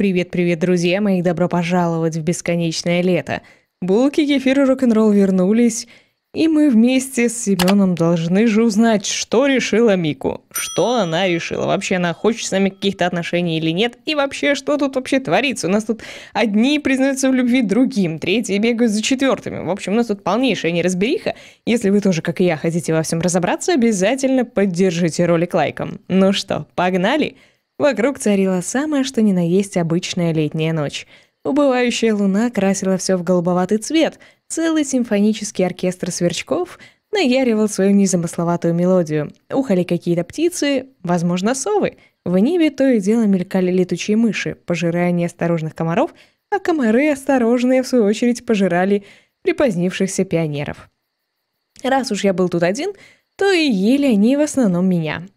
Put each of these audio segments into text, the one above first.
Привет-привет, друзья мои, добро пожаловать в бесконечное лето. Булки, кефир и рок-н-ролл вернулись, и мы вместе с Семеном должны же узнать, что решила Мику. Что она решила? Вообще она хочет с нами каких-то отношений или нет? И вообще, что тут вообще творится? У нас тут одни признаются в любви другим, третьи бегают за четвертыми. В общем, у нас тут полнейшая неразбериха. Если вы тоже, как и я, хотите во всем разобраться, обязательно поддержите ролик лайком. Ну что, погнали? Погнали! Вокруг царила самая что ни на есть обычная летняя ночь. Убывающая луна красила все в голубоватый цвет, целый симфонический оркестр сверчков наяривал свою незамысловатую мелодию. Ухали какие-то птицы, возможно, совы. В небе то и дело мелькали летучие мыши, пожирая неосторожных комаров, а комары осторожные, в свою очередь, пожирали припозднившихся пионеров. Раз уж я был тут один, то и ели они в основном меня —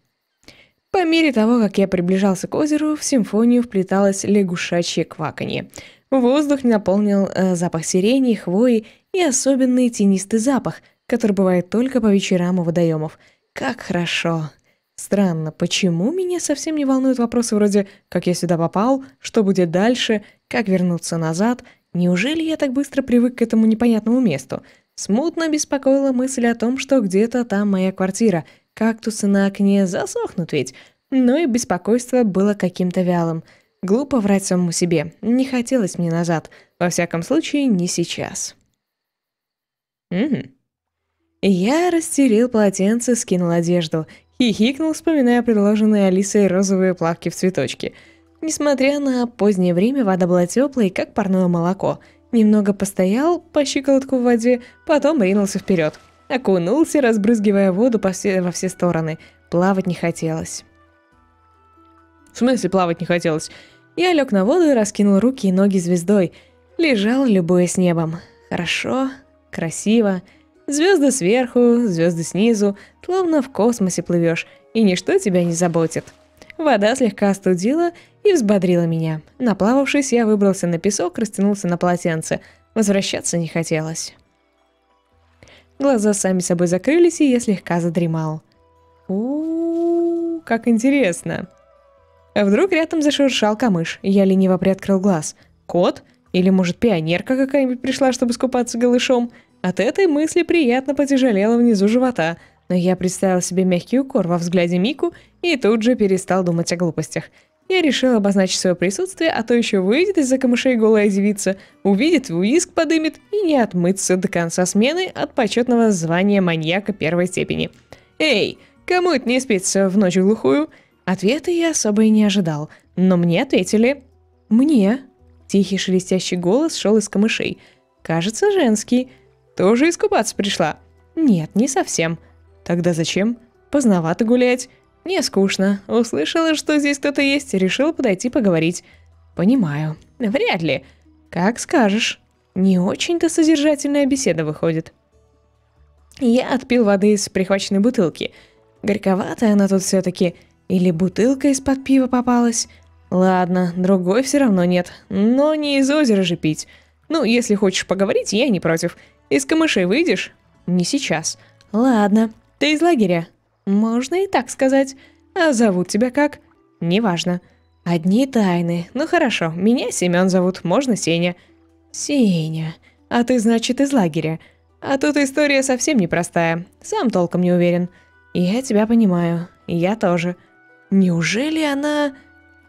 по мере того, как я приближался к озеру, в симфонию вплеталось лягушачье кваканье. Воздух наполнил э, запах сирени, хвои и особенный тенистый запах, который бывает только по вечерам у водоемов. Как хорошо! Странно, почему меня совсем не волнуют вопросы вроде «как я сюда попал?», «что будет дальше?», «как вернуться назад?», «неужели я так быстро привык к этому непонятному месту?». Смутно беспокоила мысль о том, что где-то там моя квартира — Кактусы на окне засохнут ведь. Но ну и беспокойство было каким-то вялым. Глупо врать самому себе. Не хотелось мне назад. Во всяком случае, не сейчас. Угу. Я растерил полотенце, скинул одежду. Хихикнул, вспоминая предложенные Алисой розовые плавки в цветочке. Несмотря на позднее время, вода была теплой, как парное молоко. Немного постоял по щиколотку в воде, потом ринулся вперед. Окунулся, разбрызгивая воду по все, во все стороны. Плавать не хотелось. В смысле плавать не хотелось? Я лег на воду и раскинул руки и ноги звездой. Лежал, любое с небом. Хорошо, красиво. Звезды сверху, звезды снизу, словно в космосе плывешь, и ничто тебя не заботит. Вода слегка остудила и взбодрила меня. Наплававшись, я выбрался на песок, растянулся на полотенце. Возвращаться не хотелось. Глаза сами собой закрылись, и я слегка задремал. у как интересно. А вдруг рядом зашуршал камыш, и я лениво приоткрыл глаз. Кот? Или, может, пионерка какая-нибудь пришла, чтобы скупаться голышом? От этой мысли приятно потяжелело внизу живота, но я представил себе мягкий укор во взгляде Мику и тут же перестал думать о глупостях – я решил обозначить свое присутствие, а то еще выйдет из-за камышей голая девица, увидит, уиск подымет и не отмыться до конца смены от почетного звания маньяка первой степени. «Эй, кому это не спится в ночь глухую?» Ответа я особо и не ожидал, но мне ответили «Мне». Тихий шелестящий голос шел из камышей. «Кажется, женский. Тоже искупаться пришла?» «Нет, не совсем». «Тогда зачем? Поздновато гулять. «Мне скучно. Услышала, что здесь кто-то есть, решил подойти поговорить». «Понимаю. Вряд ли. Как скажешь. Не очень-то содержательная беседа выходит». Я отпил воды из прихваченной бутылки. Горьковатая она тут все таки Или бутылка из-под пива попалась? Ладно, другой все равно нет. Но не из озера же пить. Ну, если хочешь поговорить, я не против. Из камышей выйдешь? Не сейчас. Ладно. Ты из лагеря? Можно и так сказать. А зовут тебя как? Неважно. Одни тайны. Ну хорошо, меня Семен зовут, можно Сеня. Сеня. А ты, значит, из лагеря. А тут история совсем непростая. Сам толком не уверен. Я тебя понимаю. Я тоже. Неужели она...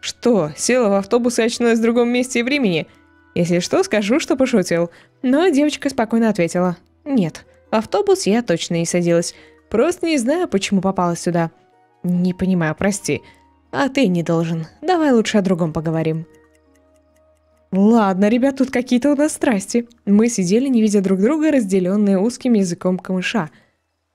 Что, села в автобус и очнулась в другом месте и времени? Если что, скажу, что пошутил. Но девочка спокойно ответила. Нет, в автобус я точно не садилась. Просто не знаю, почему попала сюда. Не понимаю, прости. А ты не должен. Давай лучше о другом поговорим. Ладно, ребят, тут какие-то у нас страсти. Мы сидели, не видя друг друга, разделенные узким языком камыша.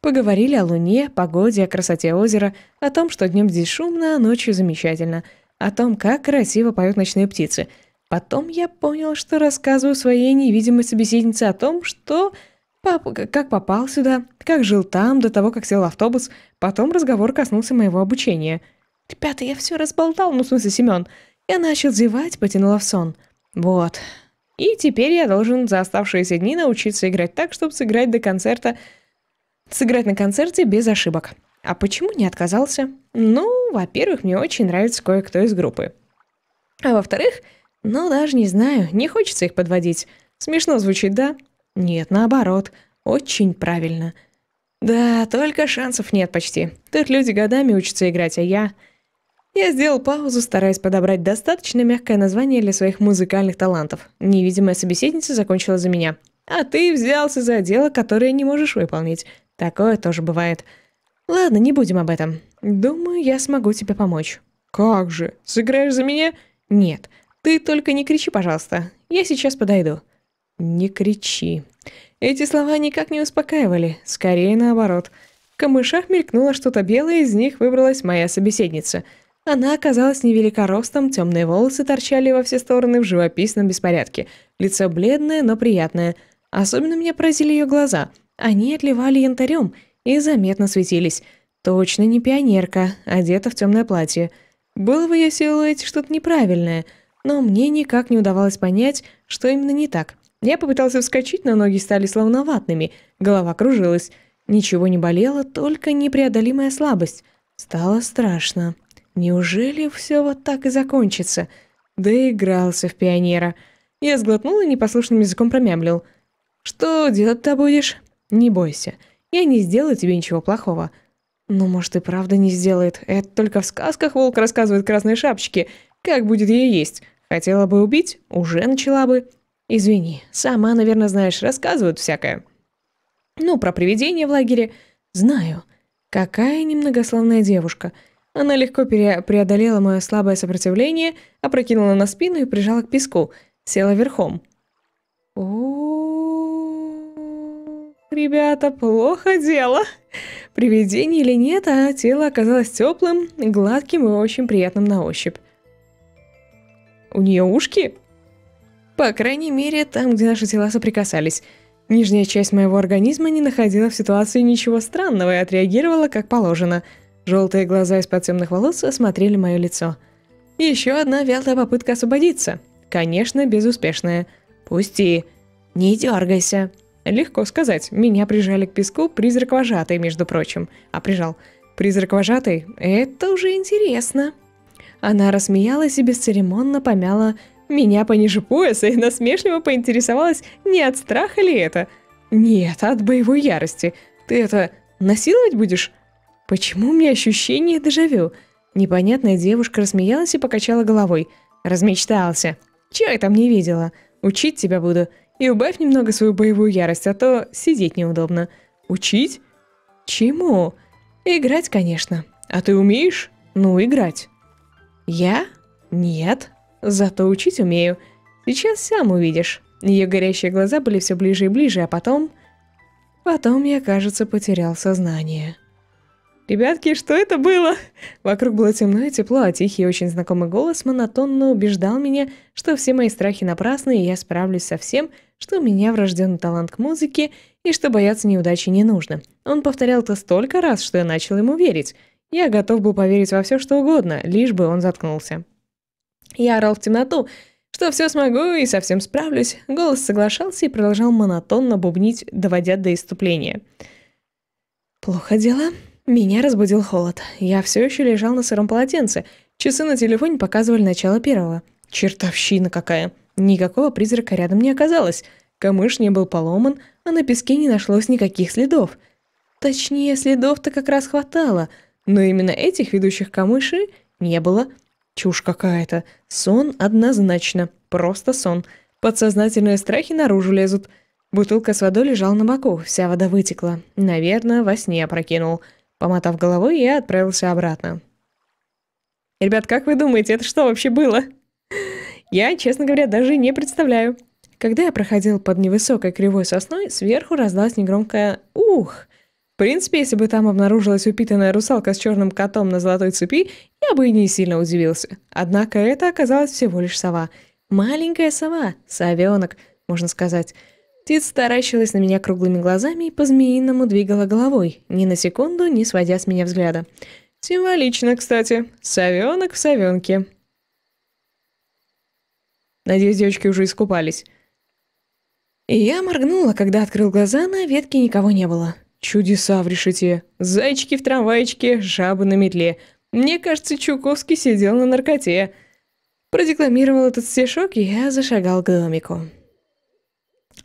Поговорили о луне, погоде, о красоте озера, о том, что днем здесь шумно, а ночью замечательно, о том, как красиво поют ночные птицы. Потом я понял, что рассказываю своей невидимой собеседнице о том, что Папа, как попал сюда, как жил там до того, как сел автобус. Потом разговор коснулся моего обучения. Ребята, я все разболтал, ну в смысле Семен. Я начал зевать, потянула в сон. Вот. И теперь я должен за оставшиеся дни научиться играть так, чтобы сыграть до концерта... Сыграть на концерте без ошибок. А почему не отказался? Ну, во-первых, мне очень нравится кое-кто из группы. А во-вторых, ну даже не знаю, не хочется их подводить. Смешно звучит, да? Нет, наоборот, очень правильно. Да, только шансов нет почти. Тут люди годами учатся играть, а я... Я сделал паузу, стараясь подобрать достаточно мягкое название для своих музыкальных талантов. Невидимая собеседница закончила за меня. А ты взялся за дело, которое не можешь выполнить. Такое тоже бывает. Ладно, не будем об этом. Думаю, я смогу тебе помочь. Как же? Сыграешь за меня? Нет. Ты только не кричи, пожалуйста. Я сейчас подойду. «Не кричи». Эти слова никак не успокаивали, скорее наоборот. В камышах мелькнуло что-то белое, из них выбралась моя собеседница. Она оказалась невелика темные волосы торчали во все стороны в живописном беспорядке. Лицо бледное, но приятное. Особенно меня поразили ее глаза. Они отливали янтарем и заметно светились. Точно не пионерка, одета в темное платье. Было в ее силуэте что-то неправильное, но мне никак не удавалось понять, что именно не так. Я попытался вскочить, но ноги стали словно ватными, голова кружилась. Ничего не болело, только непреодолимая слабость. Стало страшно. Неужели все вот так и закончится? Доигрался в пионера. Я сглотнул и непослушным языком промямлил. «Что делать-то будешь?» «Не бойся. Я не сделаю тебе ничего плохого». «Ну, может, и правда не сделает. Это только в сказках волк рассказывает красной шапочке. Как будет ее есть? Хотела бы убить? Уже начала бы». Извини, сама, наверное, знаешь, рассказывают всякое. Ну, про привидения в лагере. Знаю. Какая немногословная девушка. Она легко пере... преодолела мое слабое сопротивление, опрокинула на спину и прижала к песку. Села верхом. О, -о, -о ребята, плохо дело. Привидение или нет, а тело оказалось теплым, гладким и очень приятным на ощупь. У нее ушки? По крайней мере, там, где наши тела соприкасались. Нижняя часть моего организма не находила в ситуации ничего странного и отреагировала как положено. Желтые глаза из-под темных волос осмотрели мое лицо. Еще одна вялая попытка освободиться. Конечно, безуспешная. «Пусти!» «Не дергайся!» Легко сказать, меня прижали к песку призрак вожатый, между прочим. А прижал. Призрак вожатый? Это уже интересно. Она рассмеялась и бесцеремонно помяла меня пониже пояса и насмешливо поинтересовалась, не от страха ли это. Нет, от боевой ярости. Ты это насиловать будешь? Почему у меня ощущение дежавю? Непонятная девушка рассмеялась и покачала головой. Размечтался. Чего я там не видела? Учить тебя буду. И убавь немного свою боевую ярость, а то сидеть неудобно. Учить? Чему? Играть, конечно. А ты умеешь? Ну, играть. Я? Нет. Зато учить умею. Сейчас сам увидишь». Ее горящие глаза были все ближе и ближе, а потом... Потом я, кажется, потерял сознание. «Ребятки, что это было?» Вокруг было темно и тепло, а тихий очень знакомый голос монотонно убеждал меня, что все мои страхи напрасны, и я справлюсь со всем, что у меня врожденный талант к музыке, и что бояться неудачи не нужно. Он повторял это столько раз, что я начал ему верить. Я готов был поверить во все, что угодно, лишь бы он заткнулся. Я орал в темноту, что все смогу и совсем справлюсь. Голос соглашался и продолжал монотонно бубнить, доводя до иступления. Плохо дело. Меня разбудил холод. Я все еще лежал на сыром полотенце. Часы на телефоне показывали начало первого. Чертовщина какая. Никакого призрака рядом не оказалось. Камыш не был поломан, а на песке не нашлось никаких следов. Точнее, следов-то как раз хватало, но именно этих ведущих камыши не было. Чушь какая-то. Сон однозначно. Просто сон. Подсознательные страхи наружу лезут. Бутылка с водой лежала на боку, вся вода вытекла. Наверное, во сне опрокинул. Помотав головой, я отправился обратно. «Ребят, как вы думаете, это что вообще было?» «Я, честно говоря, даже не представляю». Когда я проходил под невысокой кривой сосной, сверху раздалось негромкое «Ух!» принципе, если бы там обнаружилась упитанная русалка с черным котом на золотой цепи, я бы и не сильно удивился. Однако это оказалась всего лишь сова. Маленькая сова, совенок, можно сказать. Птица таращилась на меня круглыми глазами и по-змеиному двигала головой, ни на секунду не сводя с меня взгляда. Символично, кстати. Совенок в совенке. Надеюсь, девочки уже искупались. И я моргнула, когда открыл глаза, на ветке никого не было. Чудеса в решете, зайчики в трамвайчике, жабы на метле. Мне кажется, Чуковский сидел на наркоте. Продекламировал этот стишок, и я зашагал к домику.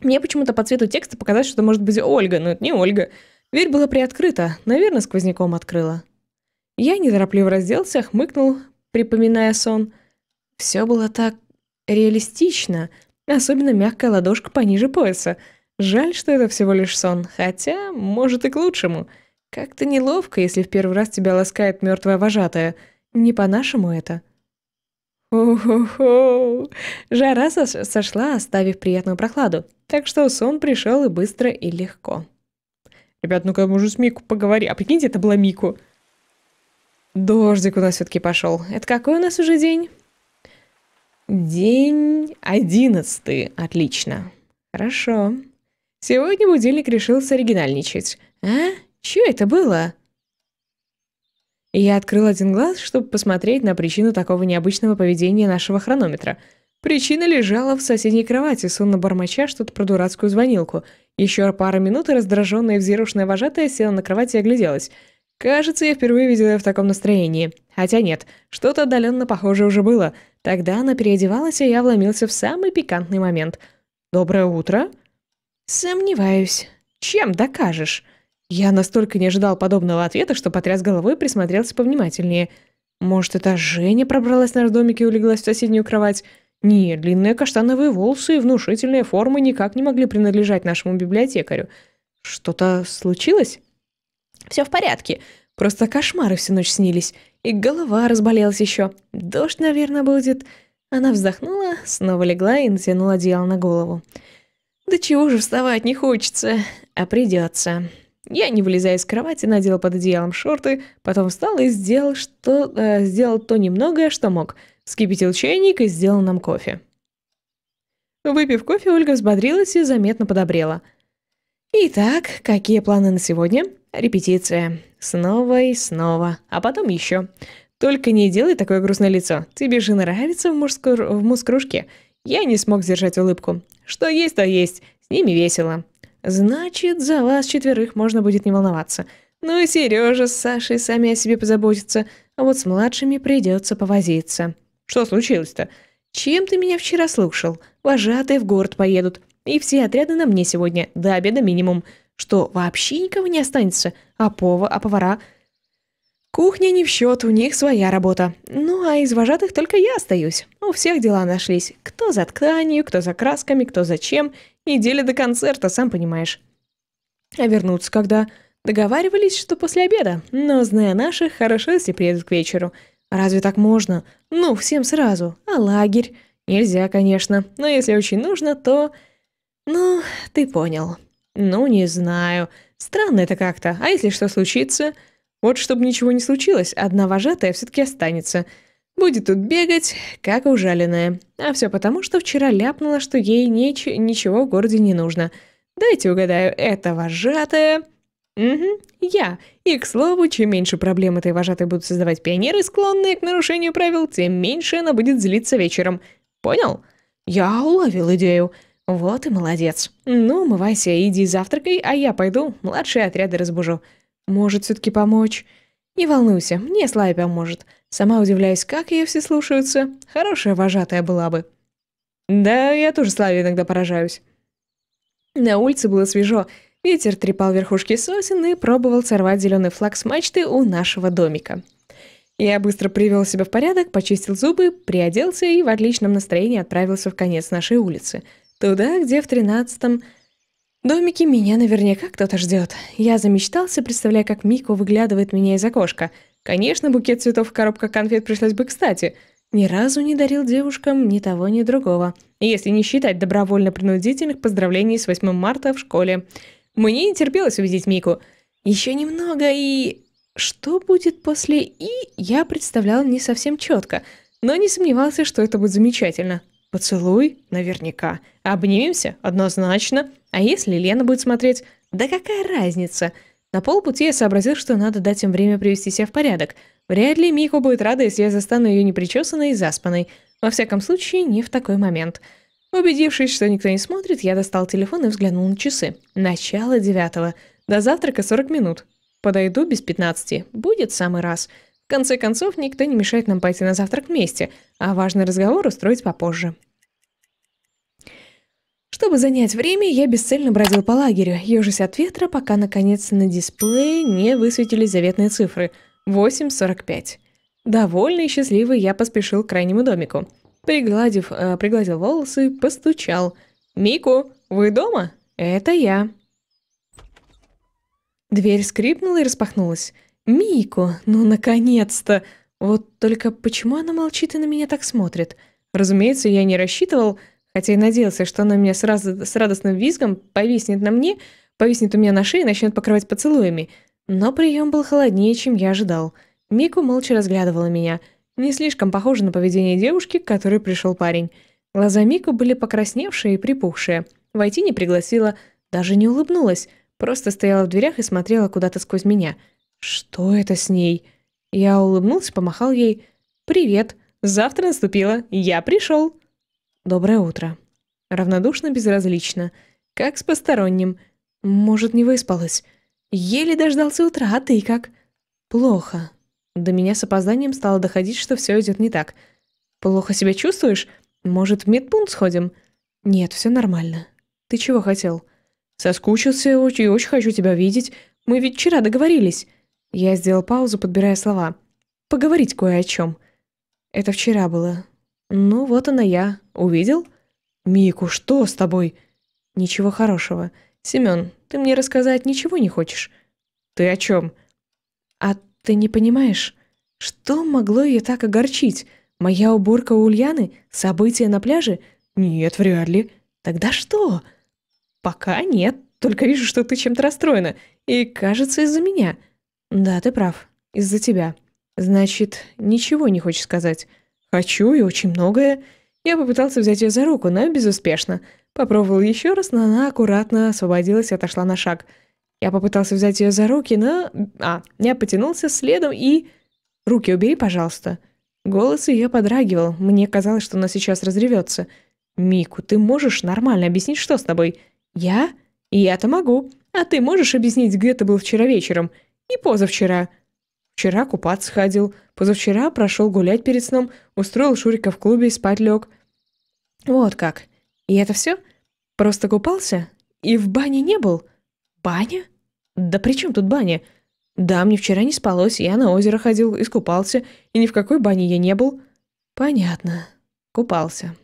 Мне почему-то по цвету текста показалось, что это может быть Ольга, но это не Ольга. Дверь была приоткрыта, наверное, сквозняком открыла. Я неторопливо разделся, хмыкнул, припоминая сон. Все было так реалистично, особенно мягкая ладошка пониже пояса — Жаль, что это всего лишь сон, хотя, может, и к лучшему. Как-то неловко, если в первый раз тебя ласкает мертвая вожатая. Не по-нашему это. хо хо хо Жара сошла, оставив приятную прохладу, так что сон пришел и быстро, и легко. Ребят, ну-ка я могу с Мику поговори. А прикиньте, это была Мику. Дождик у нас все-таки пошел. Это какой у нас уже день? День одиннадцатый. Отлично. Хорошо. Сегодня будильник решил соригинальничать. А? Чё это было? Я открыл один глаз, чтобы посмотреть на причину такого необычного поведения нашего хронометра. Причина лежала в соседней кровати, сонно бормоча что-то про дурацкую звонилку. Еще пара минут, и раздраженная взъерушная вожатая села на кровати и огляделась. Кажется, я впервые видела ее в таком настроении. Хотя нет, что-то отдаленно похожее уже было. Тогда она переодевалась, и я вломился в самый пикантный момент. «Доброе утро!» «Сомневаюсь. Чем докажешь?» Я настолько не ожидал подобного ответа, что потряс головой и присмотрелся повнимательнее. «Может, это Женя пробралась на домике и улеглась в соседнюю кровать?» Не, длинные каштановые волосы и внушительные формы никак не могли принадлежать нашему библиотекарю. Что-то случилось? Все в порядке. Просто кошмары всю ночь снились. И голова разболелась еще. Дождь, наверное, будет. Она вздохнула, снова легла и натянула одеяло на голову. Да чего же вставать не хочется, а придется. Я, не вылезая из кровати, надел под одеялом шорты, потом встал и сделал, что, э, сделал то немногое, что мог. Вскипятил чайник и сделал нам кофе. Выпив кофе, Ольга взбодрилась и заметно подобрела. «Итак, какие планы на сегодня?» «Репетиция. Снова и снова. А потом еще. Только не делай такое грустное лицо. Тебе же нравится в, мужскор... в мускружке». Я не смог сдержать улыбку. Что есть, то есть. С ними весело. Значит, за вас четверых можно будет не волноваться. Ну и Сережа с Сашей сами о себе позаботятся, а вот с младшими придется повозиться. Что случилось-то? Чем ты меня вчера слушал? Вожатые в город поедут. И все отряды на мне сегодня, до обеда минимум. Что, вообще никого не останется? А пова, а повара – Кухня не в счет, у них своя работа. Ну а из вожатых только я остаюсь. У всех дела нашлись. Кто за тканью, кто за красками, кто зачем. чем. Неделя до концерта, сам понимаешь. А вернуться когда? Договаривались, что после обеда. Но, зная наших, хорошо, если приедут к вечеру. Разве так можно? Ну, всем сразу. А лагерь? Нельзя, конечно. Но если очень нужно, то... Ну, ты понял. Ну, не знаю. Странно это как-то. А если что случится? Вот чтобы ничего не случилось, одна вожатая все-таки останется. Будет тут бегать, как ужаленная. А все потому, что вчера ляпнула, что ей неч ничего в городе не нужно. Дайте угадаю, это вожатая... Угу, я. И, к слову, чем меньше проблем этой вожатой будут создавать пионеры, склонные к нарушению правил, тем меньше она будет злиться вечером. Понял? Я уловил идею. Вот и молодец. Ну, умывайся, иди завтракай, а я пойду, младшие отряды разбужу. Может, все-таки помочь? Не волнуйся, мне Слай поможет. Сама удивляюсь, как ее все слушаются. Хорошая вожатая была бы. Да, я тоже Славе иногда поражаюсь. На улице было свежо. Ветер трепал верхушки сосен и пробовал сорвать зеленый флаг с мачты у нашего домика. Я быстро привел себя в порядок, почистил зубы, приоделся и в отличном настроении отправился в конец нашей улицы. Туда, где в тринадцатом... 13 домике меня наверняка кто-то ждет. Я замечтался, представляя, как Мико выглядывает меня из окошка. Конечно, букет цветов в коробка конфет пришлось бы кстати. Ни разу не дарил девушкам ни того, ни другого. Если не считать добровольно-принудительных поздравлений с 8 марта в школе. Мне не терпелось увидеть Мику. Еще немного и... Что будет после «и» я представлял не совсем четко, но не сомневался, что это будет замечательно. Поцелуй? Наверняка. Обнимемся? Однозначно. А если Лена будет смотреть? Да какая разница? На полпути я сообразил, что надо дать им время привести себя в порядок. Вряд ли Мико будет рада, если я застану ее непричесанной и заспанной. Во всяком случае, не в такой момент. Убедившись, что никто не смотрит, я достал телефон и взглянул на часы. Начало девятого. До завтрака 40 минут. Подойду без 15. Будет самый раз. В конце концов, никто не мешает нам пойти на завтрак вместе, а важный разговор устроить попозже. Чтобы занять время, я бесцельно бродил по лагерю, ежась от ветра, пока наконец на дисплее не высветились заветные цифры – 8.45. Довольный и счастливый я поспешил к крайнему домику. Пригладив, э, пригладил волосы, постучал. «Мику, вы дома?» «Это я». Дверь скрипнула и распахнулась. «Мику, ну наконец-то!» Вот только почему она молчит и на меня так смотрит? Разумеется, я не рассчитывал хотя и надеялся, что она меня сразу с радостным визгом повиснет на мне, повиснет у меня на шее и начнет покрывать поцелуями. Но прием был холоднее, чем я ожидал. Мику молча разглядывала меня. Не слишком похоже на поведение девушки, к которой пришел парень. Глаза Мику были покрасневшие и припухшие. Войти не пригласила, даже не улыбнулась, просто стояла в дверях и смотрела куда-то сквозь меня. «Что это с ней?» Я улыбнулся, помахал ей. «Привет! Завтра наступило! Я пришел!» «Доброе утро». Равнодушно, безразлично. «Как с посторонним?» «Может, не выспалась?» «Еле дождался утра, а ты как?» «Плохо». До меня с опозданием стало доходить, что все идет не так. «Плохо себя чувствуешь? Может, в медпункт сходим?» «Нет, все нормально. Ты чего хотел?» «Соскучился и очень, очень хочу тебя видеть. Мы ведь вчера договорились». Я сделал паузу, подбирая слова. «Поговорить кое о чем». «Это вчера было. «Ну, вот она я. Увидел?» «Мику, что с тобой?» «Ничего хорошего. Семен, ты мне рассказать ничего не хочешь?» «Ты о чем?» «А ты не понимаешь, что могло ее так огорчить? Моя уборка у Ульяны? События на пляже?» «Нет, вряд ли». «Тогда что?» «Пока нет. Только вижу, что ты чем-то расстроена. И, кажется, из-за меня». «Да, ты прав. Из-за тебя». «Значит, ничего не хочешь сказать?» Хочу и очень многое. Я попытался взять ее за руку, но безуспешно. Попробовал еще раз, но она аккуратно освободилась и отошла на шаг. Я попытался взять ее за руки, но... А, я потянулся следом и... «Руки убери, пожалуйста». Голос ее подрагивал. Мне казалось, что она сейчас разревется. «Мику, ты можешь нормально объяснить, что с тобой?» «Я? Я-то могу. А ты можешь объяснить, где ты был вчера вечером? И позавчера. Вчера купаться ходил, позавчера прошел гулять перед сном, устроил Шурика в клубе и спать лег. Вот как. И это все? Просто купался? И в бане не был? Баня? Да при чем тут баня? Да, мне вчера не спалось, я на озеро ходил, искупался, и ни в какой бане я не был. Понятно. Купался.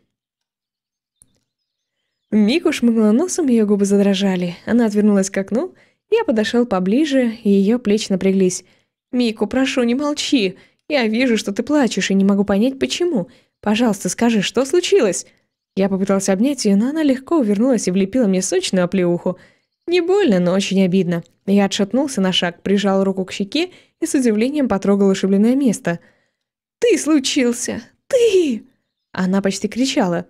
Мику шмыгнула носом, ее губы задрожали. Она отвернулась к окну, я подошел поближе, и ее плечи напряглись. «Мику, прошу, не молчи. Я вижу, что ты плачешь, и не могу понять, почему. Пожалуйста, скажи, что случилось?» Я попытался обнять ее, но она легко увернулась и влепила мне сочную оплеуху. Не больно, но очень обидно. Я отшатнулся на шаг, прижал руку к щеке и с удивлением потрогал ушибленное место. «Ты случился! Ты!» Она почти кричала.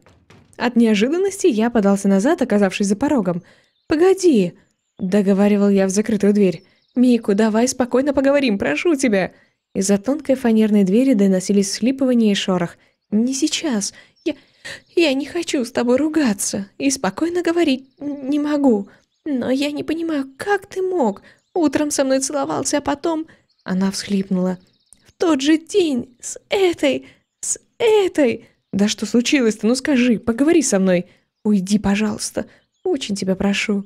От неожиданности я подался назад, оказавшись за порогом. «Погоди!» — договаривал я в закрытую дверь. «Мику, давай спокойно поговорим, прошу тебя!» Из-за тонкой фанерной двери доносились схлипывания и шорох. «Не сейчас. Я... я не хочу с тобой ругаться. И спокойно говорить не могу. Но я не понимаю, как ты мог? Утром со мной целовался, а потом...» Она всхлипнула. «В тот же день! С этой! С этой!» «Да что случилось-то? Ну скажи, поговори со мной! Уйди, пожалуйста! Очень тебя прошу!»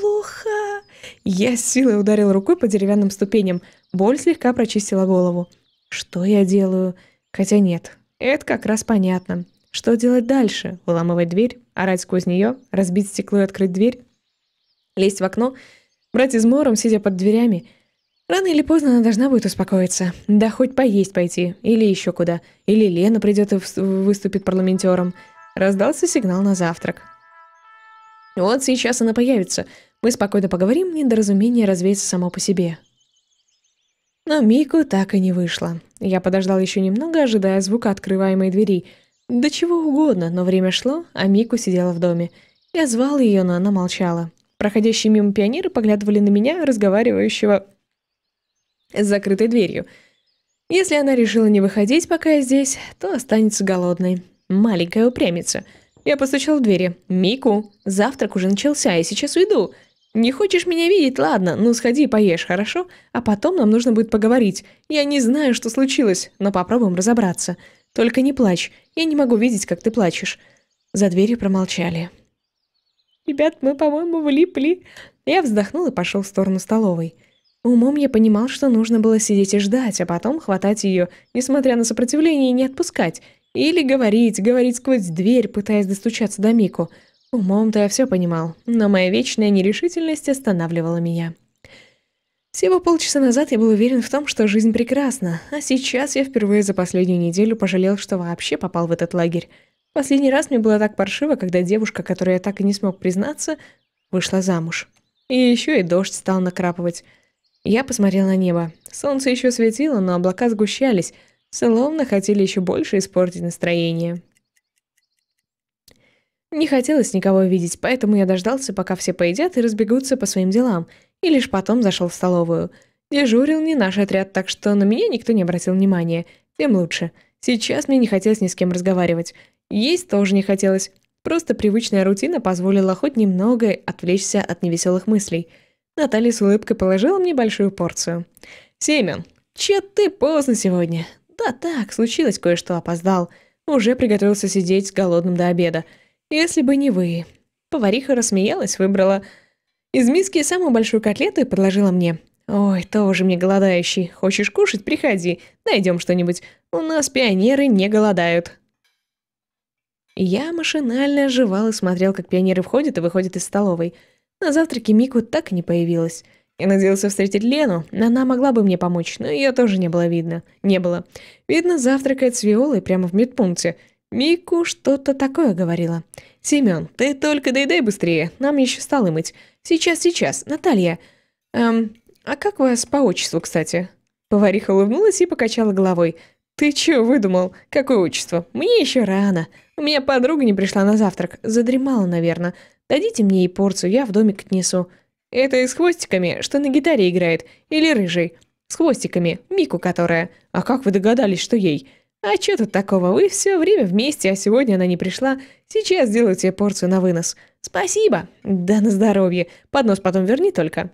плохо!» Я с силой ударил рукой по деревянным ступеням. Боль слегка прочистила голову. «Что я делаю?» «Хотя нет, это как раз понятно. Что делать дальше? Выламывать дверь? Орать сквозь нее? Разбить стекло и открыть дверь?» Лезть в окно? Брать измором, сидя под дверями?» Рано или поздно она должна будет успокоиться. Да хоть поесть пойти. Или еще куда. Или Лена придет и выступит парламентером. Раздался сигнал на завтрак. Вот сейчас она появится. Мы спокойно поговорим, недоразумение развеется само по себе. Но Мику так и не вышло. Я подождал еще немного, ожидая звука открываемой двери. Да чего угодно, но время шло, а Мику сидела в доме. Я звал ее, но она молчала. Проходящие мимо пионеры поглядывали на меня, разговаривающего с закрытой дверью. Если она решила не выходить, пока я здесь, то останется голодной. Маленькая упрямица. Я постучал в двери. «Мику, завтрак уже начался, я сейчас уйду!» «Не хочешь меня видеть? Ладно, ну сходи поешь, хорошо? А потом нам нужно будет поговорить. Я не знаю, что случилось, но попробуем разобраться. Только не плачь, я не могу видеть, как ты плачешь». За дверью промолчали. «Ребят, мы, по-моему, влипли». Я вздохнул и пошел в сторону столовой. Умом я понимал, что нужно было сидеть и ждать, а потом хватать ее, несмотря на сопротивление, и не отпускать. Или говорить, говорить сквозь дверь, пытаясь достучаться до Мику. «Мику». Умом-то я все понимал, но моя вечная нерешительность останавливала меня. Всего полчаса назад я был уверен в том, что жизнь прекрасна, а сейчас я впервые за последнюю неделю пожалел, что вообще попал в этот лагерь. Последний раз мне было так паршиво, когда девушка, которой я так и не смог признаться, вышла замуж. И еще и дождь стал накрапывать. Я посмотрел на небо. Солнце еще светило, но облака сгущались, словно хотели еще больше испортить настроение. Не хотелось никого видеть, поэтому я дождался, пока все поедят и разбегутся по своим делам, и лишь потом зашел в столовую. Дежурил не наш отряд, так что на меня никто не обратил внимания. Тем лучше. Сейчас мне не хотелось ни с кем разговаривать. Есть тоже не хотелось. Просто привычная рутина позволила хоть немного отвлечься от невеселых мыслей. Наталья с улыбкой положила мне большую порцию. «Семен, че ты поздно сегодня?» «Да так, случилось кое-что, опоздал. Уже приготовился сидеть с голодным до обеда». Если бы не вы. Повариха рассмеялась, выбрала из миски самую большую котлету и подложила мне. Ой, тоже мне голодающий. Хочешь кушать, приходи, найдем что-нибудь. У нас пионеры не голодают. Я машинально жевал и смотрел, как пионеры входят и выходят из столовой. На завтраке Мику так и не появилось. Я надеялся встретить Лену, она могла бы мне помочь, но ее тоже не было видно. Не было. Видно, завтракает с Виолой прямо в медпункте. Мику что-то такое говорила. «Семен, ты только дай-дай быстрее, нам еще столы мыть. Сейчас, сейчас, Наталья. Эм, а как вас по отчеству, кстати?» Повариха улыбнулась и покачала головой. «Ты че выдумал? Какое отчество? Мне еще рано. У меня подруга не пришла на завтрак. Задремала, наверное. Дадите мне ей порцию, я в домик отнесу». «Это с хвостиками, что на гитаре играет. Или рыжий. С хвостиками. Мику которая. А как вы догадались, что ей?» «А что тут такого? Вы все время вместе, а сегодня она не пришла. Сейчас сделаю тебе порцию на вынос. Спасибо! Да на здоровье. Поднос потом верни только».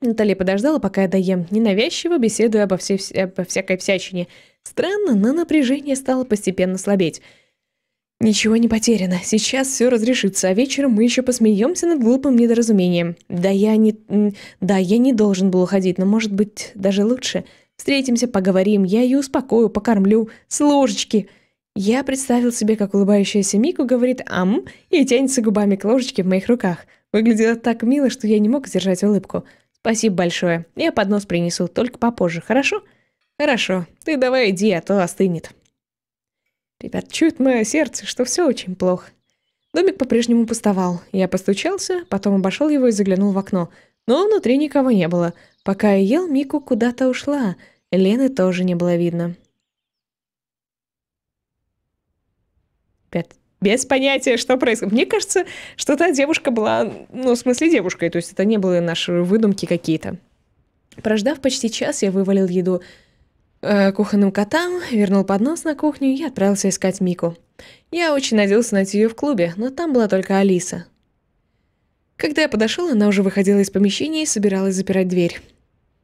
Наталья подождала, пока я доем, ненавязчиво беседуя обо, всей, обо всякой всячине. Странно, но напряжение стало постепенно слабеть. «Ничего не потеряно. Сейчас все разрешится, а вечером мы еще посмеемся над глупым недоразумением. Да я не... Да, я не должен был уходить, но, может быть, даже лучше. Встретимся, поговорим, я ее успокою, покормлю, с ложечки. Я представил себе, как улыбающаяся Мику говорит «ам» и тянется губами к ложечке в моих руках. Выглядело так мило, что я не мог сдержать улыбку. «Спасибо большое. Я поднос принесу, только попозже, хорошо?» «Хорошо. Ты давай иди, а то остынет». Ребят, чует мое сердце, что все очень плохо. Домик по-прежнему пустовал. Я постучался, потом обошел его и заглянул в окно. Но внутри никого не было — Пока я ел, Мику куда-то ушла, Лены тоже не было видно. Пять. Без понятия, что происходит. Мне кажется, что та девушка была, ну, в смысле девушкой, то есть это не были наши выдумки какие-то. Прождав почти час, я вывалил еду э, кухонным котам, вернул поднос на кухню и отправился искать Мику. Я очень надеялся найти ее в клубе, но там была только Алиса. Когда я подошел, она уже выходила из помещения и собиралась запирать дверь.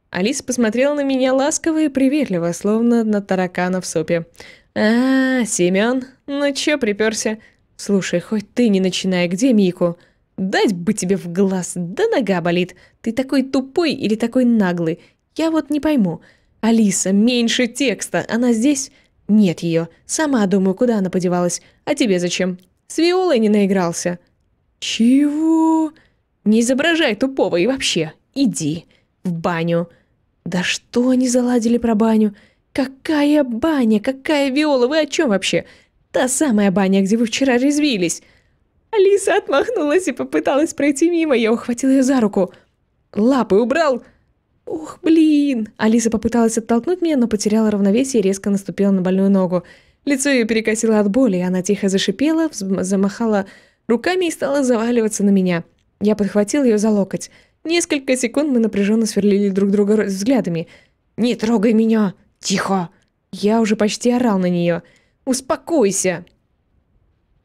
Алиса посмотрела на меня ласково и приветливо, словно на таракана в супе. «А, Семен, ну чё приперся? Слушай, хоть ты не начинай, где Мику?» «Дать бы тебе в глаз, да нога болит. Ты такой тупой или такой наглый? Я вот не пойму. Алиса, меньше текста, она здесь?» «Нет ее. Сама думаю, куда она подевалась. А тебе зачем?» «С Виолой не наигрался». «Чего?» Не изображай тупого и вообще, иди в баню. Да что они заладили про баню? Какая баня, какая Виола, вы о чем вообще? Та самая баня, где вы вчера резвились. Алиса отмахнулась и попыталась пройти мимо, я ухватил ее за руку. Лапы убрал. Ух, блин. Алиса попыталась оттолкнуть меня, но потеряла равновесие и резко наступила на больную ногу. Лицо ее перекосило от боли, и она тихо зашипела, замахала руками и стала заваливаться на меня. Я подхватил ее за локоть. Несколько секунд мы напряженно сверлили друг друга взглядами. «Не трогай меня! Тихо!» Я уже почти орал на нее. успокойся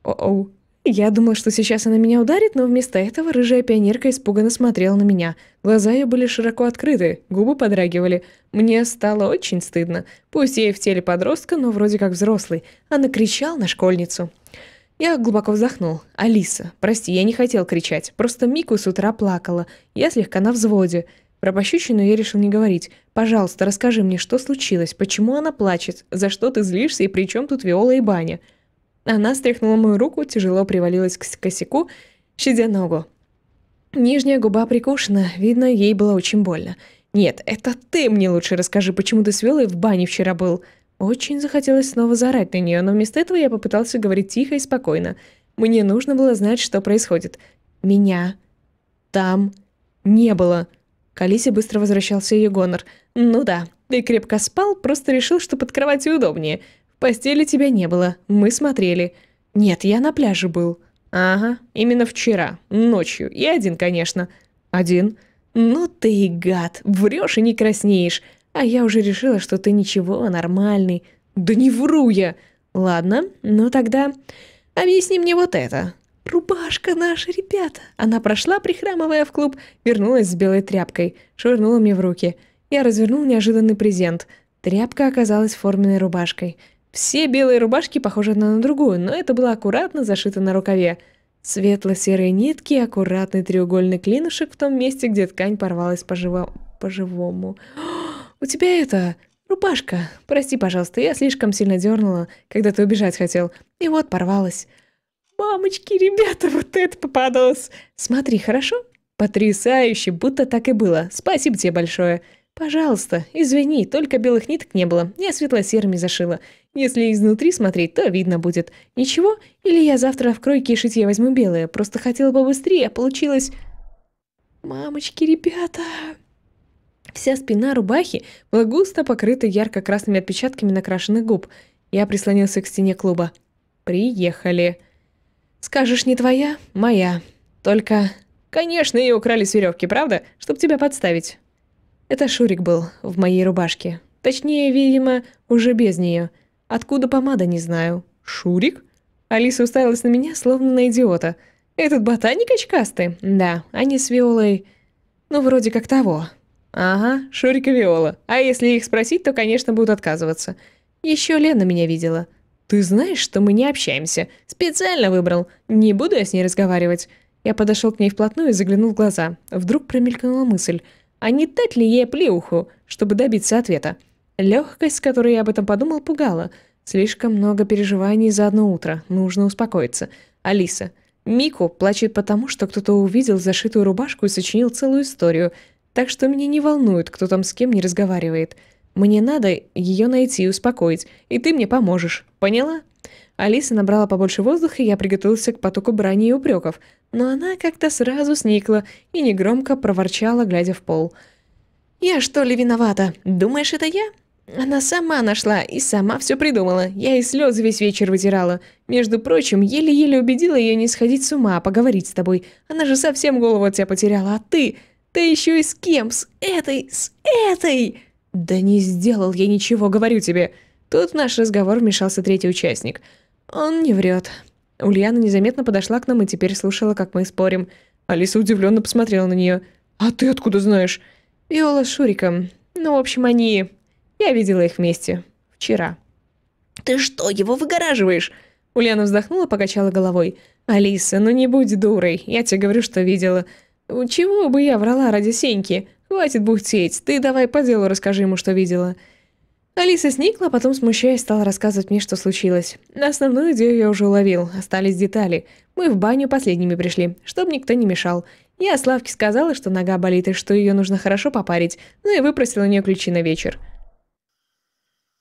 О-оу. Я думал, что сейчас она меня ударит, но вместо этого рыжая пионерка испуганно смотрела на меня. Глаза ее были широко открыты, губы подрагивали. Мне стало очень стыдно. Пусть я и в теле подростка, но вроде как взрослый. Она кричал на школьницу. Я глубоко вздохнул. «Алиса, прости, я не хотел кричать. Просто Мику с утра плакала. Я слегка на взводе. Про пощечину я решил не говорить. Пожалуйста, расскажи мне, что случилось, почему она плачет, за что ты злишься и при чем тут Виола и баня?» Она стряхнула мою руку, тяжело привалилась к косяку, щадя ногу. Нижняя губа прикушена, видно, ей было очень больно. «Нет, это ты мне лучше расскажи, почему ты с Виолой в бане вчера был?» Очень захотелось снова заорать на нее, но вместо этого я попытался говорить тихо и спокойно. Мне нужно было знать, что происходит. Меня там не было. К быстро возвращался ее гонор. «Ну да, ты крепко спал, просто решил, что под кроватью удобнее. В постели тебя не было, мы смотрели. Нет, я на пляже был». «Ага, именно вчера, ночью. И один, конечно». «Один?» «Ну ты гад, врешь и не краснеешь. А я уже решила, что ты ничего, нормальный. Да не вру я. Ладно, ну тогда объясни мне вот это. Рубашка наша, ребята. Она прошла, прихрамывая в клуб, вернулась с белой тряпкой, швырнула мне в руки. Я развернул неожиданный презент. Тряпка оказалась форменной рубашкой. Все белые рубашки похожи одна на другую, но это было аккуратно зашито на рукаве. Светло-серые нитки, аккуратный треугольный клинушек в том месте, где ткань порвалась по-живому. по «У тебя это... рубашка. Прости, пожалуйста, я слишком сильно дернула, когда ты убежать хотел. И вот порвалась». «Мамочки, ребята, вот это попадалось!» «Смотри, хорошо?» «Потрясающе, будто так и было. Спасибо тебе большое!» «Пожалуйста, извини, только белых ниток не было. Я светло-серыми зашила. Если изнутри смотреть, то видно будет. Ничего? Или я завтра в кройке и шитье возьму белое, Просто хотела побыстрее, а получилось...» «Мамочки, ребята!» Вся спина рубахи была густо покрыта ярко-красными отпечатками накрашенных губ. Я прислонился к стене клуба. «Приехали». «Скажешь, не твоя, моя. Только...» «Конечно, ее украли с веревки, правда? Чтоб тебя подставить». Это Шурик был в моей рубашке. Точнее, видимо, уже без нее. Откуда помада, не знаю. «Шурик?» Алиса уставилась на меня, словно на идиота. «Этот ботаник очкастый?» «Да, они с Виолой...» «Ну, вроде как того». Ага, Шурик и Виола. А если их спросить, то, конечно, будут отказываться. Еще Лена меня видела. Ты знаешь, что мы не общаемся. Специально выбрал. Не буду я с ней разговаривать. Я подошел к ней вплотную и заглянул в глаза. Вдруг промелькнула мысль. А не дать ли ей плеуху, чтобы добиться ответа? Легкость, с которой я об этом подумал, пугала. Слишком много переживаний за одно утро. Нужно успокоиться. Алиса. Мику плачет потому, что кто-то увидел зашитую рубашку и сочинил целую историю – так что меня не волнует, кто там с кем не разговаривает. Мне надо ее найти и успокоить, и ты мне поможешь. Поняла? Алиса набрала побольше воздуха, и я приготовился к потоку брани и упреков, но она как-то сразу сникла и негромко проворчала, глядя в пол. «Я что ли виновата? Думаешь, это я?» Она сама нашла и сама все придумала. Я и слезы весь вечер вытирала. Между прочим, еле-еле убедила ее не сходить с ума, а поговорить с тобой. Она же совсем голову от тебя потеряла, а ты... Ты еще и с кем? С этой? С этой?» «Да не сделал я ничего, говорю тебе!» Тут в наш разговор вмешался третий участник. «Он не врет». Ульяна незаметно подошла к нам и теперь слушала, как мы спорим. Алиса удивленно посмотрела на нее. «А ты откуда знаешь?» «Виола с Шуриком. Ну, в общем, они... Я видела их вместе. Вчера». «Ты что, его выгораживаешь?» Ульяна вздохнула, покачала головой. «Алиса, ну не будь дурой. Я тебе говорю, что видела. «Чего бы я врала ради Сеньки? Хватит бухтеть, ты давай по делу расскажи ему, что видела». Алиса сникла, а потом, смущаясь, стала рассказывать мне, что случилось. Основную идею я уже уловил, остались детали. Мы в баню последними пришли, чтобы никто не мешал. Я Славке сказала, что нога болит и что ее нужно хорошо попарить, ну и выпросила у нее ключи на вечер.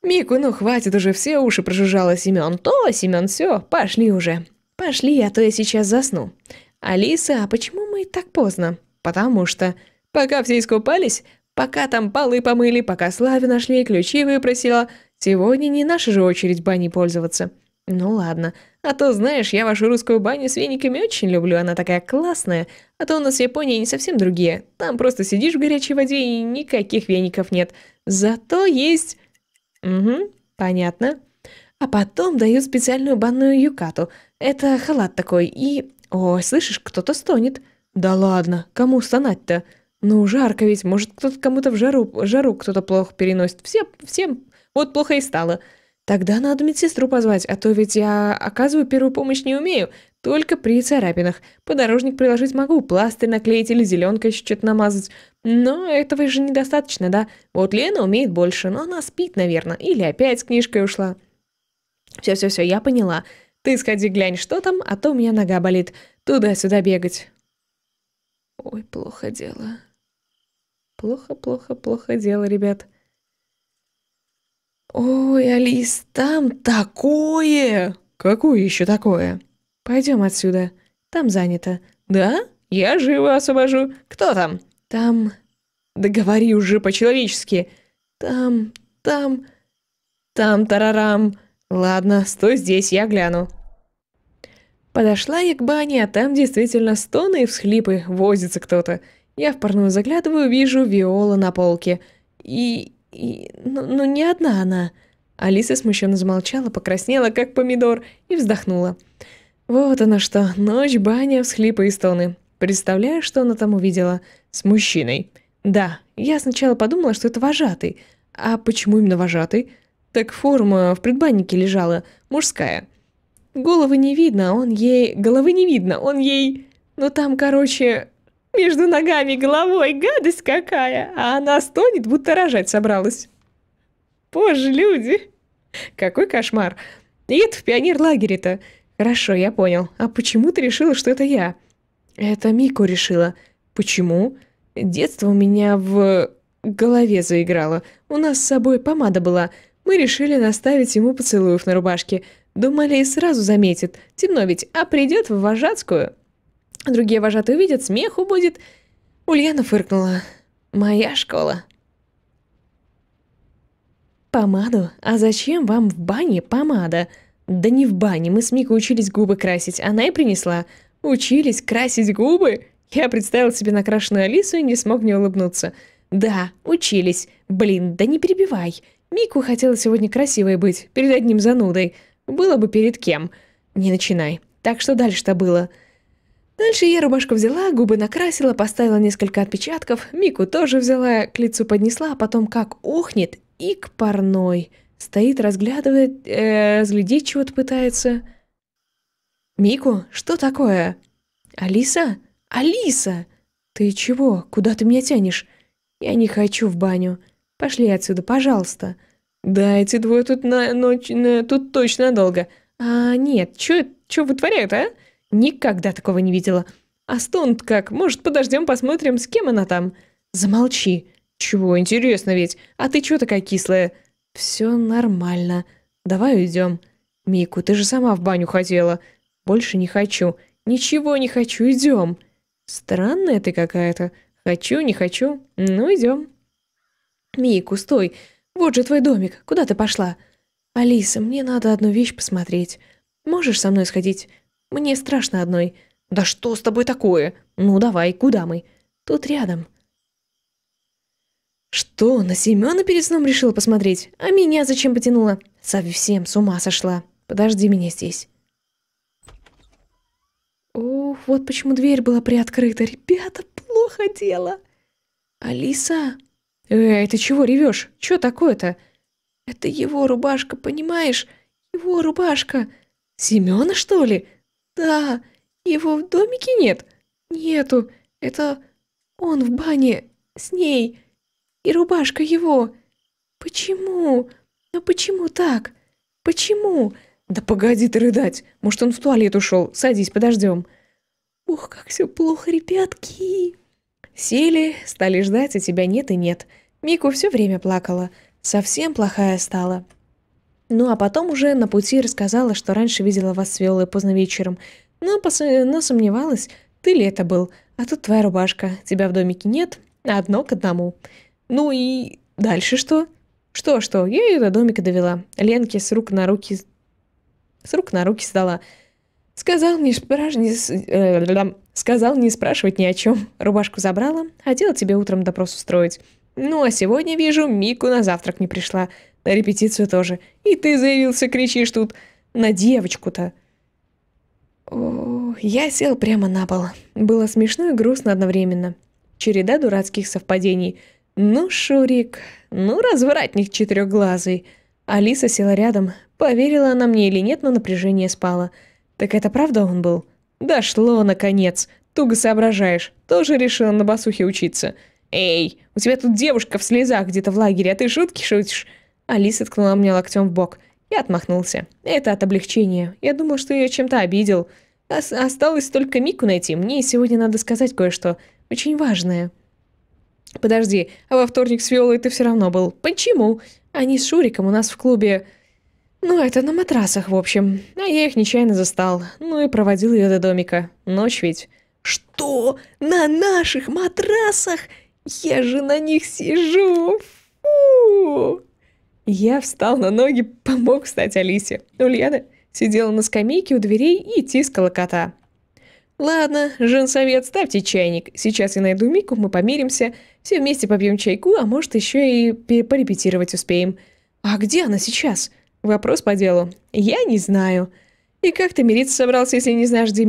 «Мику, ну хватит уже, все уши прожужжала Семен. То, Семен, все, пошли уже. Пошли, а то я сейчас засну». «Алиса, а почему мы так поздно?» «Потому что...» «Пока все искупались, пока там полы помыли, пока Славе нашли, ключи выпросила. Сегодня не наша же очередь баней пользоваться». «Ну ладно. А то, знаешь, я вашу русскую баню с вениками очень люблю, она такая классная. А то у нас в Японии не совсем другие. Там просто сидишь в горячей воде и никаких веников нет. Зато есть...» «Угу, понятно». А потом дают специальную банную юкату. Это халат такой и «Ой, слышишь, кто-то стонет». «Да ладно, кому стонать-то?» «Ну, жарко ведь, может, кто-то кому-то в жару, жару кто-то плохо переносит. Все, всем вот плохо и стало». «Тогда надо медсестру позвать, а то ведь я оказываю первую помощь не умею, только при царапинах. Подорожник приложить могу, пластырь наклеить или зеленкой еще что-то намазать. Но этого же недостаточно, да? Вот Лена умеет больше, но она спит, наверное, или опять с книжкой ушла». «Все-все-все, я поняла. Ты сходи глянь, что там, а то у меня нога болит. Туда-сюда бегать. Ой, плохо дело. Плохо, плохо, плохо дело, ребят. Ой, Алис, там такое! Какое еще такое? Пойдем отсюда. Там занято. Да? Я живо освобожу. Кто там? Там... Да говори уже по-человечески. Там, там... Там-тарарам. Ладно, стой здесь, я гляну. Подошла я к бане, а там действительно стоны и всхлипы, возится кто-то. Я в парную заглядываю, вижу Виола на полке. И... и... Ну, ну не одна она. Алиса смущенно замолчала, покраснела, как помидор, и вздохнула. Вот оно что, ночь, баня, всхлипы и стоны. Представляю, что она там увидела. С мужчиной. Да, я сначала подумала, что это вожатый. А почему именно вожатый? Так форма в предбаннике лежала, мужская. Головы не видно, он ей... Головы не видно, он ей... Ну там, короче, между ногами головой гадость какая, а она стонет, будто рожать собралась. Позже люди! Какой кошмар! И это в пионер-лагере-то. Хорошо, я понял. А почему ты решила, что это я? Это Мико решила. Почему? Детство у меня в голове заиграло. У нас с собой помада была — мы решили наставить ему поцелуев на рубашке. Думали, и сразу заметит. Темно ведь, а придет в вожатскую. Другие вожатые увидят, смеху будет. Ульяна фыркнула. «Моя школа». «Помаду? А зачем вам в бане помада?» «Да не в бане, мы с Микой учились губы красить, она и принесла. Учились красить губы?» Я представил себе накрашенную Алису и не смог не улыбнуться. «Да, учились. Блин, да не перебивай. Мику хотела сегодня красивой быть, перед одним занудой. Было бы перед кем. Не начинай. Так что дальше-то было? Дальше я рубашку взяла, губы накрасила, поставила несколько отпечатков, Мику тоже взяла, к лицу поднесла, а потом как охнет и к парной. Стоит, разглядывает, э, разглядеть чего-то пытается. «Мику, что такое?» «Алиса? Алиса! Ты чего? Куда ты меня тянешь?» «Я не хочу в баню». Пошли отсюда, пожалуйста». «Да, эти двое тут на ночь... На, тут точно долго. А нет, чё, чё вытворяют, а? Никогда такого не видела. А стонт как? Может, подождем, посмотрим, с кем она там?» «Замолчи. Чего, интересно ведь. А ты чё такая кислая?» Все нормально. Давай уйдём». «Мику, ты же сама в баню хотела». «Больше не хочу. Ничего не хочу. Идем. «Странная ты какая-то. Хочу, не хочу. Ну, идем. Мику, стой! Вот же твой домик, куда ты пошла? Алиса, мне надо одну вещь посмотреть. Можешь со мной сходить? Мне страшно одной. Да что с тобой такое? Ну давай, куда мы? Тут рядом. Что, на Семёна перед сном решила посмотреть? А меня зачем потянула? Совсем с ума сошла. Подожди меня здесь. Ох, вот почему дверь была приоткрыта. Ребята, плохо дело. Алиса, «Эй, ты чего ревешь? Че такое-то?» «Это его рубашка, понимаешь? Его рубашка!» «Семена, что ли?» «Да, его в домике нет?» «Нету, это он в бане с ней, и рубашка его!» «Почему? Ну почему так? Почему?» «Да погоди ты рыдать! Может, он в туалет ушел? Садись, подождем!» «Ух, как все плохо, ребятки!» Сели, стали ждать, а тебя нет и нет – Мику все время плакала. Совсем плохая стала. Ну а потом уже на пути рассказала, что раньше видела вас с Виолой поздно вечером. Но, ну, пос... но ну, сомневалась, ты ли это был. А тут твоя рубашка, тебя в домике нет, а одно к одному. Ну и дальше что? Что-что, я ее до домика довела. Ленке с рук на руки... С рук на руки сдала. Сказал не, спраш... не... Э, сказал не спрашивать ни о чем. Рубашку забрала, хотела тебе утром допрос устроить. Ну, а сегодня, вижу, Мику на завтрак не пришла. На репетицию тоже. И ты заявился, кричишь тут. На девочку-то. Я сел прямо на пол. Было смешно и грустно одновременно. Череда дурацких совпадений. Ну, Шурик, ну, развратник четырехглазый. Алиса села рядом. Поверила она мне или нет, но напряжение спало. Так это правда он был? Дошло, наконец. Туго соображаешь. Тоже решила на басухе учиться. — «Эй, у тебя тут девушка в слезах где-то в лагере, а ты шутки шутишь?» Алиса ткнула меня локтем в бок. Я отмахнулся. Это от облегчения. Я думал, что ее чем-то обидел. Ос осталось только Мику найти. Мне сегодня надо сказать кое-что очень важное. Подожди, а во вторник с Виолой ты все равно был. Почему? Они с Шуриком у нас в клубе... Ну, это на матрасах, в общем. А я их нечаянно застал. Ну и проводил ее до домика. Ночь ведь. Что? На наших матрасах? Я же на них сижу! Фу! Я встал на ноги, помог встать Алисе. Ульяна сидела на скамейке у дверей и тискала кота. «Ладно, женсовет, ставьте чайник. Сейчас я найду Мику, мы помиримся. Все вместе попьем чайку, а может, еще и порепетировать успеем». «А где она сейчас?» Вопрос по делу. «Я не знаю». И как ты мириться собрался, если не знаешь, где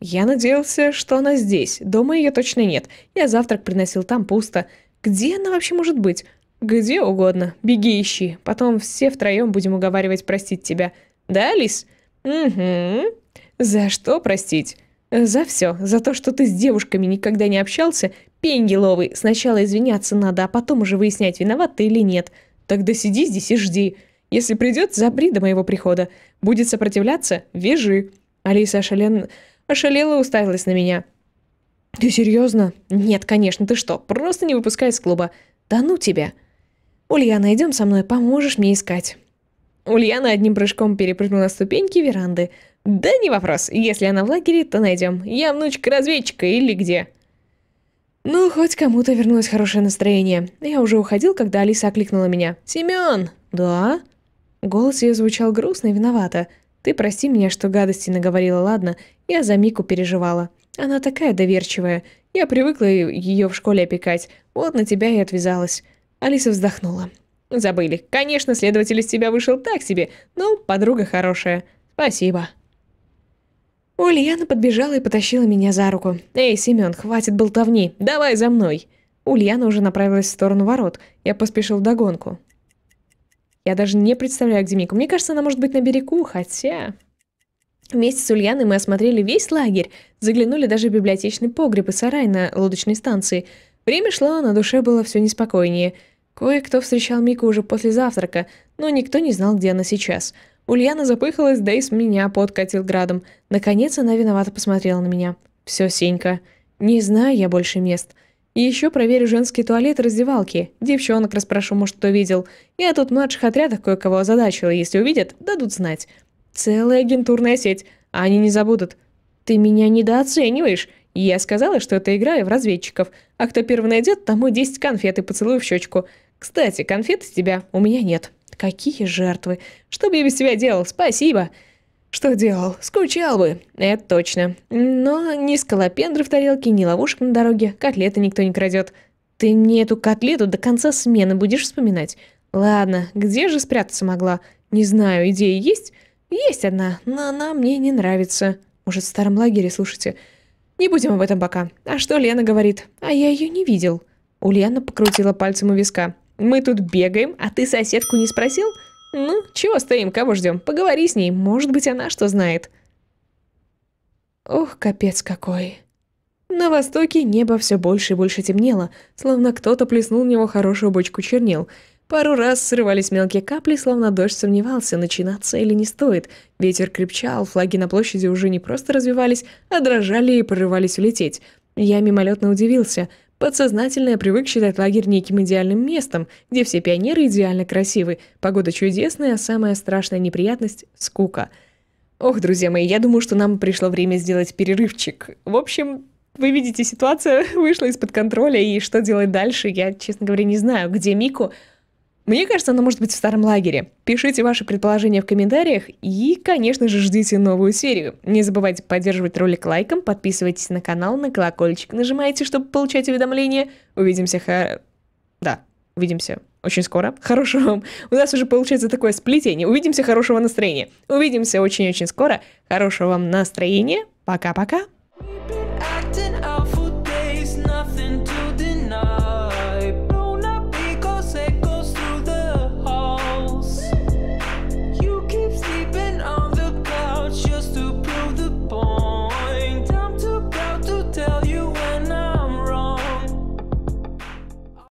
Я надеялся, что она здесь. Дома ее точно нет. Я завтрак приносил там пусто. Где она вообще может быть? Где угодно. Беги ищи. Потом все втроем будем уговаривать простить тебя. Да, Алис? Угу. За что простить? За все. За то, что ты с девушками никогда не общался. Пенгеловый. Сначала извиняться надо, а потом уже выяснять, виноват ты или нет. Тогда сиди здесь и жди. Если придет, забри до моего прихода. Будет сопротивляться? Вяжи». Алиса ошален... ошалела уставилась на меня. «Ты серьезно?» «Нет, конечно, ты что, просто не выпускай из клуба. Да ну тебя!» «Ульяна, идем со мной, поможешь мне искать». Ульяна одним прыжком перепрыгнула ступеньки веранды. «Да не вопрос, если она в лагере, то найдем. Я внучка разведчика или где?» Ну, хоть кому-то вернулось хорошее настроение. Я уже уходил, когда Алиса окликнула меня. «Семен!» «Да?» Голос ее звучал грустно и виновато. «Ты прости меня, что гадости наговорила, ладно? Я за Мику переживала. Она такая доверчивая. Я привыкла ее в школе опекать. Вот на тебя и отвязалась». Алиса вздохнула. «Забыли. Конечно, следователь из тебя вышел так себе, но подруга хорошая. Спасибо». Ульяна подбежала и потащила меня за руку. «Эй, Семен, хватит болтовни, давай за мной!» Ульяна уже направилась в сторону ворот. Я поспешил в догонку. Я даже не представляю, где Мика. Мне кажется, она может быть на берегу, хотя... Вместе с Ульяной мы осмотрели весь лагерь, заглянули даже в библиотечный погреб и сарай на лодочной станции. Время шло, на душе было все неспокойнее. Кое-кто встречал Мику уже после завтрака, но никто не знал, где она сейчас. Ульяна запыхалась, да и с меня подкатил градом. Наконец она виновато посмотрела на меня. «Все, Сенька, не знаю я больше мест» еще проверю женский туалет и раздевалки. Девчонок расспрошу, может, кто видел. Я тут в младших отрядах кое-кого озадачила. Если увидят, дадут знать. Целая агентурная сеть. А они не забудут. Ты меня недооцениваешь. Я сказала, что это играю в разведчиков. А кто первый найдет, тому 10 конфет и поцелую в щечку. Кстати, конфет из тебя у меня нет. Какие жертвы. Что бы я без тебя делал? Спасибо. Что делал? Скучал бы, это точно. Но ни скалопендры в тарелке, ни ловушек на дороге, котлеты никто не крадет. Ты мне эту котлету до конца смены будешь вспоминать. Ладно, где же спрятаться могла? Не знаю, идеи есть? Есть одна, но она мне не нравится. Может, в старом лагере, слушайте. Не будем об этом пока. А что Лена говорит? А я ее не видел. Ульяна покрутила пальцем у виска. Мы тут бегаем, а ты соседку не спросил? «Ну, чего стоим, кого ждем? Поговори с ней, может быть, она что знает». Ох, капец какой. На востоке небо все больше и больше темнело, словно кто-то плеснул в него хорошую бочку чернил. Пару раз срывались мелкие капли, словно дождь сомневался, начинаться или не стоит. Ветер крепчал, флаги на площади уже не просто развивались, а дрожали и порывались улететь. Я мимолетно удивился, Подсознательно я привык считать лагерь неким идеальным местом, где все пионеры идеально красивы, погода чудесная, а самая страшная неприятность — скука. Ох, друзья мои, я думаю, что нам пришло время сделать перерывчик. В общем, вы видите, ситуация вышла из-под контроля, и что делать дальше, я, честно говоря, не знаю, где Мику, мне кажется, она может быть в старом лагере. Пишите ваши предположения в комментариях и, конечно же, ждите новую серию. Не забывайте поддерживать ролик лайком, подписывайтесь на канал, на колокольчик нажимайте, чтобы получать уведомления. Увидимся ха... Да, увидимся очень скоро. Хорошего вам. У нас уже получается такое сплетение. Увидимся, хорошего настроения. Увидимся очень-очень скоро. Хорошего вам настроения. Пока-пока.